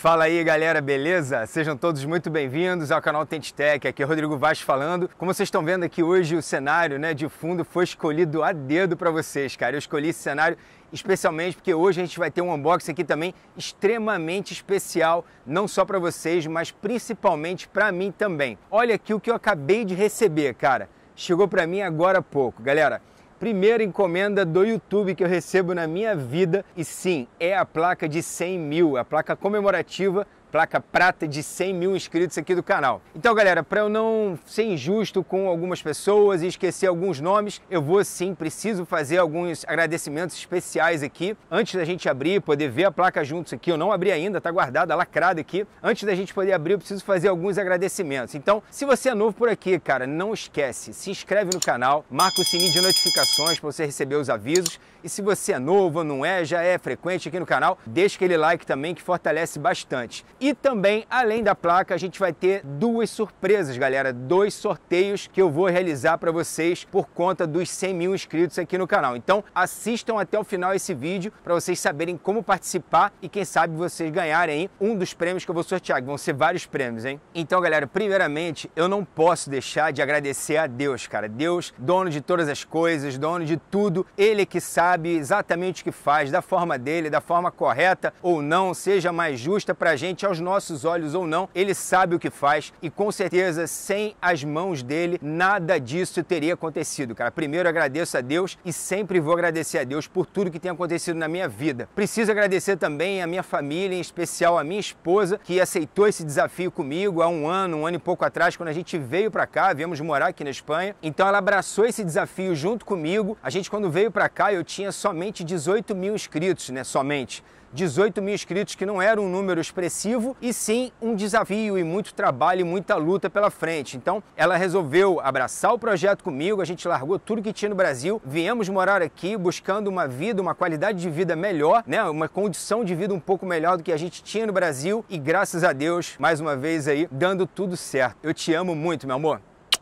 Fala aí galera, beleza? Sejam todos muito bem-vindos ao canal Tech, aqui é Rodrigo Vaz falando. Como vocês estão vendo aqui hoje, o cenário né, de fundo foi escolhido a dedo para vocês, cara. Eu escolhi esse cenário especialmente porque hoje a gente vai ter um unboxing aqui também extremamente especial, não só para vocês, mas principalmente para mim também. Olha aqui o que eu acabei de receber, cara. Chegou para mim agora há pouco. Galera, primeira encomenda do YouTube que eu recebo na minha vida. E sim, é a placa de 100 mil, a placa comemorativa placa prata de 100 mil inscritos aqui do canal. Então, galera, para eu não ser injusto com algumas pessoas e esquecer alguns nomes, eu vou sim, preciso fazer alguns agradecimentos especiais aqui. Antes da gente abrir, poder ver a placa juntos aqui, eu não abri ainda, tá guardada, lacrada aqui. Antes da gente poder abrir, eu preciso fazer alguns agradecimentos. Então, se você é novo por aqui, cara, não esquece, se inscreve no canal, marca o sininho de notificações para você receber os avisos. E se você é novo ou não é, já é frequente aqui no canal, deixa aquele like também que fortalece bastante. E também, além da placa, a gente vai ter duas surpresas, galera. Dois sorteios que eu vou realizar para vocês por conta dos 100 mil inscritos aqui no canal. Então, assistam até o final esse vídeo para vocês saberem como participar e, quem sabe, vocês ganharem um dos prêmios que eu vou sortear. Vão ser vários prêmios, hein? Então, galera, primeiramente, eu não posso deixar de agradecer a Deus, cara. Deus, dono de todas as coisas, dono de tudo. Ele que sabe exatamente o que faz, da forma dele, da forma correta ou não, seja mais justa para a gente aos nossos olhos ou não, ele sabe o que faz e com certeza sem as mãos dele nada disso teria acontecido, cara. Primeiro agradeço a Deus e sempre vou agradecer a Deus por tudo que tem acontecido na minha vida. Preciso agradecer também a minha família, em especial a minha esposa, que aceitou esse desafio comigo há um ano, um ano e pouco atrás, quando a gente veio para cá, viemos morar aqui na Espanha. Então ela abraçou esse desafio junto comigo. A gente, quando veio para cá, eu tinha somente 18 mil inscritos, né? Somente. 18 mil inscritos, que não era um número expressivo, e sim um desafio e muito trabalho e muita luta pela frente. Então, ela resolveu abraçar o projeto comigo, a gente largou tudo que tinha no Brasil, viemos morar aqui buscando uma vida, uma qualidade de vida melhor, né? uma condição de vida um pouco melhor do que a gente tinha no Brasil, e graças a Deus, mais uma vez aí, dando tudo certo. Eu te amo muito, meu amor.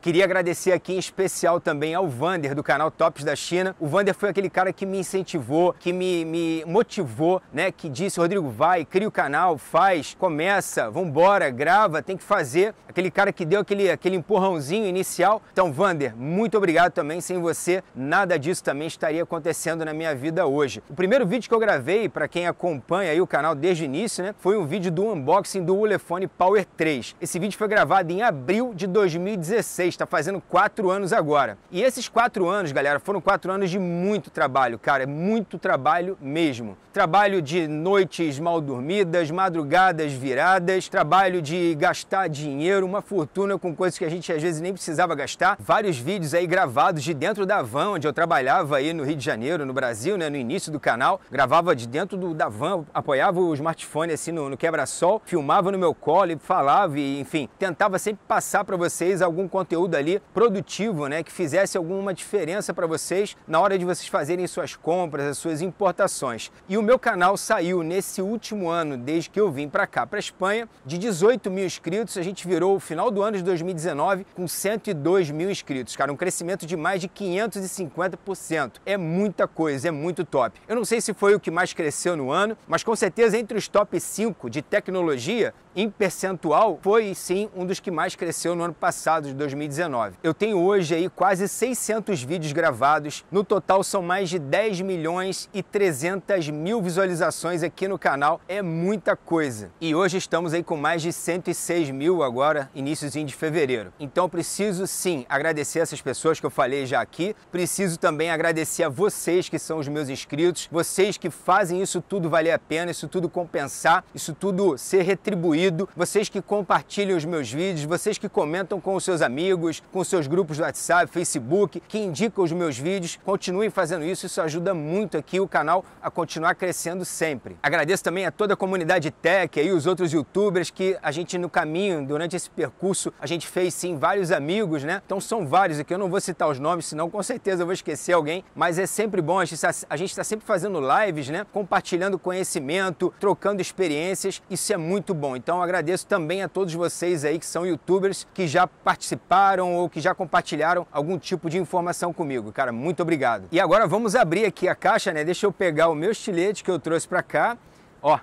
Queria agradecer aqui em especial também ao Vander, do canal Tops da China. O Vander foi aquele cara que me incentivou, que me, me motivou, né? Que disse, Rodrigo, vai, cria o canal, faz, começa, vambora, grava, tem que fazer. Aquele cara que deu aquele, aquele empurrãozinho inicial. Então, Vander, muito obrigado também. Sem você, nada disso também estaria acontecendo na minha vida hoje. O primeiro vídeo que eu gravei, para quem acompanha aí o canal desde o início, né? Foi um vídeo do unboxing do Ulefone Power 3. Esse vídeo foi gravado em abril de 2016 está fazendo quatro anos agora. E esses quatro anos, galera, foram quatro anos de muito trabalho, cara, muito trabalho mesmo. Trabalho de noites mal dormidas, madrugadas viradas, trabalho de gastar dinheiro, uma fortuna com coisas que a gente às vezes nem precisava gastar. Vários vídeos aí gravados de dentro da van onde eu trabalhava aí no Rio de Janeiro, no Brasil, né, no início do canal. Gravava de dentro do, da van, apoiava o smartphone assim no, no quebra-sol, filmava no meu colo e falava e, enfim, tentava sempre passar para vocês algum conteúdo conteúdo ali produtivo, né, que fizesse alguma diferença para vocês na hora de vocês fazerem suas compras, as suas importações. E o meu canal saiu nesse último ano, desde que eu vim para cá, para Espanha, de 18 mil inscritos, a gente virou o final do ano de 2019 com 102 mil inscritos, cara, um crescimento de mais de 550%. É muita coisa, é muito top. Eu não sei se foi o que mais cresceu no ano, mas com certeza entre os top 5 de tecnologia, em percentual, foi sim um dos que mais cresceu no ano passado, de 2019. Eu tenho hoje aí quase 600 vídeos gravados, no total são mais de 10 milhões e 300 mil visualizações aqui no canal, é muita coisa. E hoje estamos aí com mais de 106 mil agora, iníciozinho de fevereiro. Então preciso sim agradecer essas pessoas que eu falei já aqui, preciso também agradecer a vocês que são os meus inscritos, vocês que fazem isso tudo valer a pena, isso tudo compensar, isso tudo ser retribuído ouvido, vocês que compartilham os meus vídeos, vocês que comentam com os seus amigos, com os seus grupos do WhatsApp, Facebook, que indicam os meus vídeos, continuem fazendo isso, isso ajuda muito aqui o canal a continuar crescendo sempre. Agradeço também a toda a comunidade tech e os outros youtubers que a gente no caminho, durante esse percurso, a gente fez sim vários amigos, né? Então são vários aqui, eu não vou citar os nomes, senão com certeza eu vou esquecer alguém, mas é sempre bom, a gente está tá sempre fazendo lives, né? Compartilhando conhecimento, trocando experiências, isso é muito bom. Então então agradeço também a todos vocês aí que são youtubers que já participaram ou que já compartilharam algum tipo de informação comigo. Cara, muito obrigado. E agora vamos abrir aqui a caixa, né? Deixa eu pegar o meu estilete que eu trouxe para cá. Ó,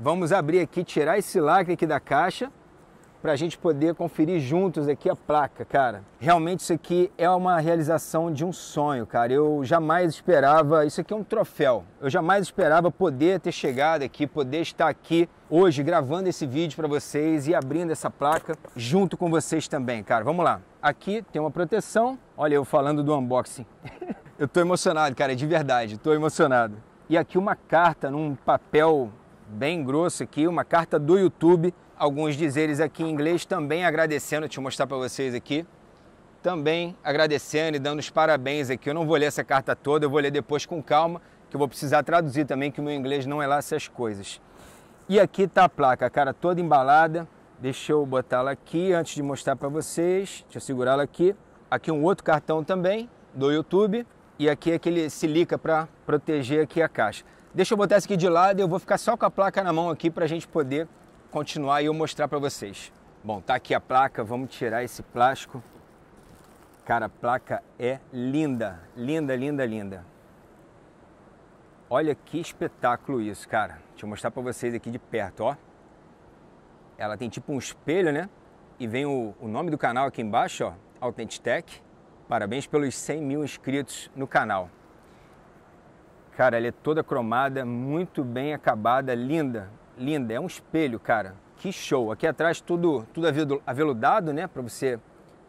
vamos abrir aqui, tirar esse lacre aqui da caixa para a gente poder conferir juntos aqui a placa, cara. Realmente isso aqui é uma realização de um sonho, cara. Eu jamais esperava, isso aqui é um troféu. Eu jamais esperava poder ter chegado aqui, poder estar aqui hoje gravando esse vídeo para vocês e abrindo essa placa junto com vocês também, cara. Vamos lá. Aqui tem uma proteção. Olha eu falando do unboxing. eu tô emocionado, cara, de verdade, tô emocionado. E aqui uma carta num papel bem grosso aqui, uma carta do YouTube, alguns dizeres aqui em inglês, também agradecendo, deixa eu mostrar para vocês aqui, também agradecendo e dando os parabéns aqui. Eu não vou ler essa carta toda, eu vou ler depois com calma, que eu vou precisar traduzir também, que o meu inglês não é lá essas coisas. E aqui tá a placa, cara, toda embalada. Deixa eu botá-la aqui antes de mostrar para vocês. Deixa eu segurá-la aqui. Aqui um outro cartão também do YouTube e aqui é aquele silica para proteger aqui a caixa. Deixa eu botar essa aqui de lado e eu vou ficar só com a placa na mão aqui para a gente poder continuar e eu mostrar para vocês. Bom, tá aqui a placa, vamos tirar esse plástico. Cara, a placa é linda, linda, linda, linda. Olha que espetáculo isso, cara. Deixa eu mostrar para vocês aqui de perto, ó. Ela tem tipo um espelho, né? E vem o, o nome do canal aqui embaixo, ó, Authentic Tech. Parabéns pelos 100 mil inscritos no canal. Cara, ela é toda cromada, muito bem acabada, linda, linda. É um espelho, cara. Que show. Aqui atrás tudo, tudo aveludado, né? Para você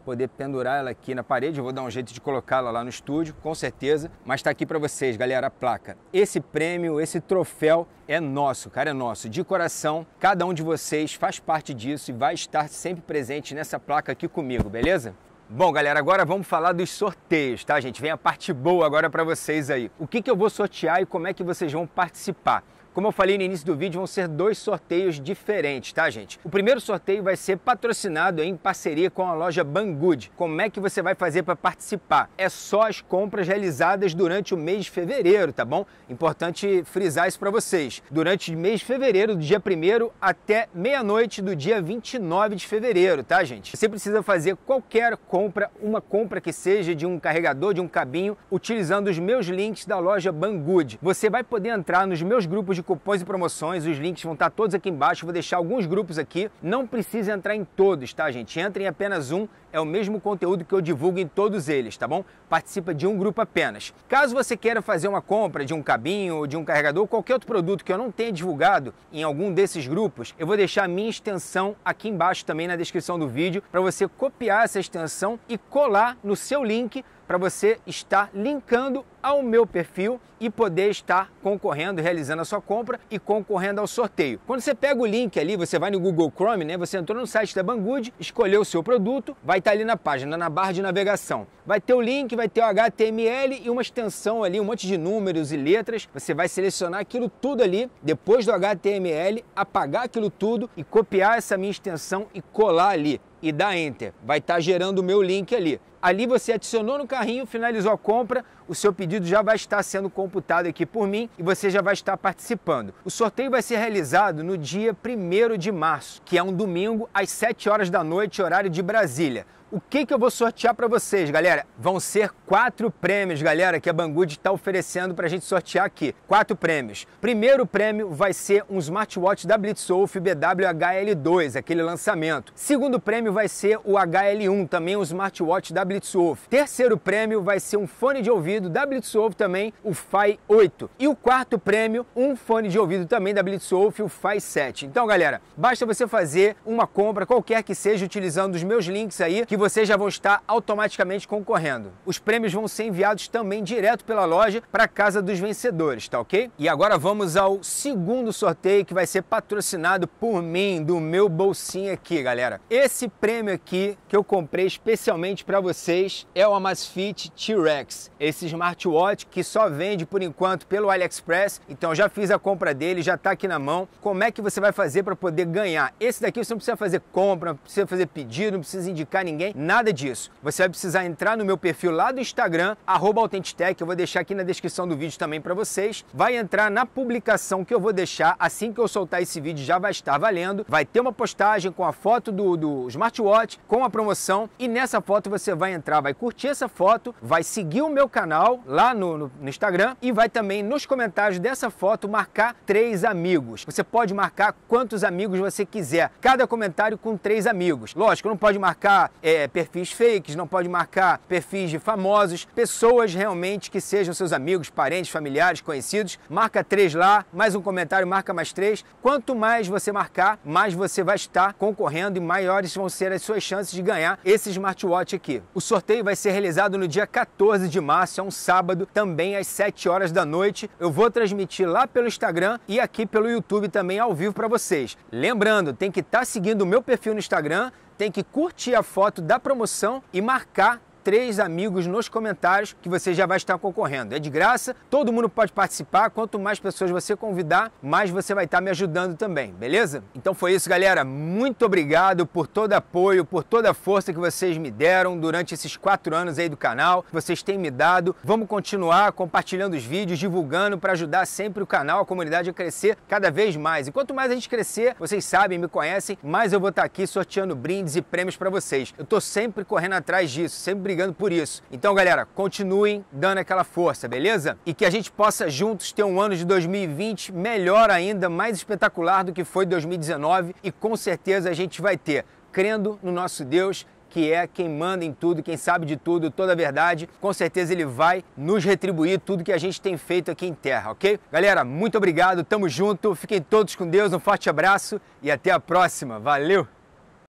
poder pendurar ela aqui na parede. Eu vou dar um jeito de colocá-la lá no estúdio, com certeza. Mas está aqui para vocês, galera, a placa. Esse prêmio, esse troféu é nosso, cara, é nosso, de coração. Cada um de vocês faz parte disso e vai estar sempre presente nessa placa aqui comigo, beleza? Bom, galera, agora vamos falar dos sorteios, tá, gente? Vem a parte boa agora para vocês aí. O que, que eu vou sortear e como é que vocês vão participar? Como eu falei no início do vídeo, vão ser dois sorteios diferentes, tá, gente? O primeiro sorteio vai ser patrocinado em parceria com a loja Banggood. Como é que você vai fazer para participar? É só as compras realizadas durante o mês de fevereiro, tá bom? Importante frisar isso para vocês. Durante o mês de fevereiro, do dia 1 até meia-noite do dia 29 de fevereiro, tá, gente? Você precisa fazer qualquer compra, uma compra que seja de um carregador, de um cabinho, utilizando os meus links da loja Banggood. Você vai poder entrar nos meus grupos de cupons e promoções, os links vão estar todos aqui embaixo, vou deixar alguns grupos aqui. Não precisa entrar em todos, tá, gente? Entra em apenas um, é o mesmo conteúdo que eu divulgo em todos eles, tá bom? Participa de um grupo apenas. Caso você queira fazer uma compra de um cabinho, de um carregador, ou qualquer outro produto que eu não tenha divulgado em algum desses grupos, eu vou deixar a minha extensão aqui embaixo também na descrição do vídeo para você copiar essa extensão e colar no seu link para você estar linkando ao meu perfil e poder estar concorrendo, realizando a sua compra e concorrendo ao sorteio. Quando você pega o link ali, você vai no Google Chrome, né? Você entrou no site da Banggood, escolheu o seu produto, vai estar tá ali na página, na barra de navegação. Vai ter o link, vai ter o HTML e uma extensão ali, um monte de números e letras. Você vai selecionar aquilo tudo ali, depois do HTML, apagar aquilo tudo e copiar essa minha extensão e colar ali e dá enter. Vai estar tá gerando o meu link ali. Ali você adicionou no carrinho, finalizou a compra, o seu pedido já vai estar sendo computado aqui por mim e você já vai estar participando. O sorteio vai ser realizado no dia 1 de março, que é um domingo às 7 horas da noite, horário de Brasília o que, que eu vou sortear para vocês, galera? Vão ser quatro prêmios, galera, que a Banggood está oferecendo para a gente sortear aqui. Quatro prêmios. Primeiro prêmio vai ser um smartwatch da Blitzwolf BWHL2, aquele lançamento. Segundo prêmio vai ser o HL1, também um smartwatch da Blitzwolf. Terceiro prêmio vai ser um fone de ouvido da Blitzwolf também, o Fi 8. E o quarto prêmio, um fone de ouvido também da Blitzwolf, o Fi 7. Então, galera, basta você fazer uma compra, qualquer que seja, utilizando os meus links aí, que você vocês já vão estar automaticamente concorrendo. Os prêmios vão ser enviados também direto pela loja para a casa dos vencedores, tá ok? E agora vamos ao segundo sorteio que vai ser patrocinado por mim, do meu bolsinho aqui, galera. Esse prêmio aqui que eu comprei especialmente para vocês é o Amazfit T-Rex, esse smartwatch que só vende por enquanto pelo AliExpress. Então já fiz a compra dele, já está aqui na mão. Como é que você vai fazer para poder ganhar? Esse daqui você não precisa fazer compra, não precisa fazer pedido, não precisa indicar ninguém ninguém, nada disso. Você vai precisar entrar no meu perfil lá do Instagram, Autentitec, eu vou deixar aqui na descrição do vídeo também para vocês. Vai entrar na publicação que eu vou deixar, assim que eu soltar esse vídeo já vai estar valendo. Vai ter uma postagem com a foto do, do smartwatch, com a promoção, e nessa foto você vai entrar, vai curtir essa foto, vai seguir o meu canal lá no, no, no Instagram e vai também nos comentários dessa foto marcar três amigos. Você pode marcar quantos amigos você quiser, cada comentário com três amigos. Lógico, não pode marcar é, é, perfis fakes, não pode marcar perfis de famosos, pessoas realmente que sejam seus amigos, parentes, familiares, conhecidos. Marca três lá, mais um comentário, marca mais três. Quanto mais você marcar, mais você vai estar concorrendo e maiores vão ser as suas chances de ganhar esse smartwatch aqui. O sorteio vai ser realizado no dia 14 de março, é um sábado, também às 7 horas da noite. Eu vou transmitir lá pelo Instagram e aqui pelo YouTube também ao vivo para vocês. Lembrando, tem que estar tá seguindo o meu perfil no Instagram tem que curtir a foto da promoção e marcar três amigos nos comentários que você já vai estar concorrendo. É de graça, todo mundo pode participar. Quanto mais pessoas você convidar, mais você vai estar me ajudando também, beleza? Então foi isso, galera. Muito obrigado por todo apoio, por toda a força que vocês me deram durante esses quatro anos aí do canal. Vocês têm me dado. Vamos continuar compartilhando os vídeos, divulgando para ajudar sempre o canal, a comunidade a crescer cada vez mais. E quanto mais a gente crescer, vocês sabem, me conhecem, mais eu vou estar aqui sorteando brindes e prêmios para vocês. Eu estou sempre correndo atrás disso, sempre brigando brigando por isso. Então, galera, continuem dando aquela força, beleza? E que a gente possa juntos ter um ano de 2020 melhor ainda, mais espetacular do que foi 2019 e com certeza a gente vai ter, crendo no nosso Deus que é quem manda em tudo, quem sabe de tudo, toda a verdade. Com certeza ele vai nos retribuir tudo que a gente tem feito aqui em terra, ok? Galera, muito obrigado, tamo junto, fiquem todos com Deus, um forte abraço e até a próxima. Valeu!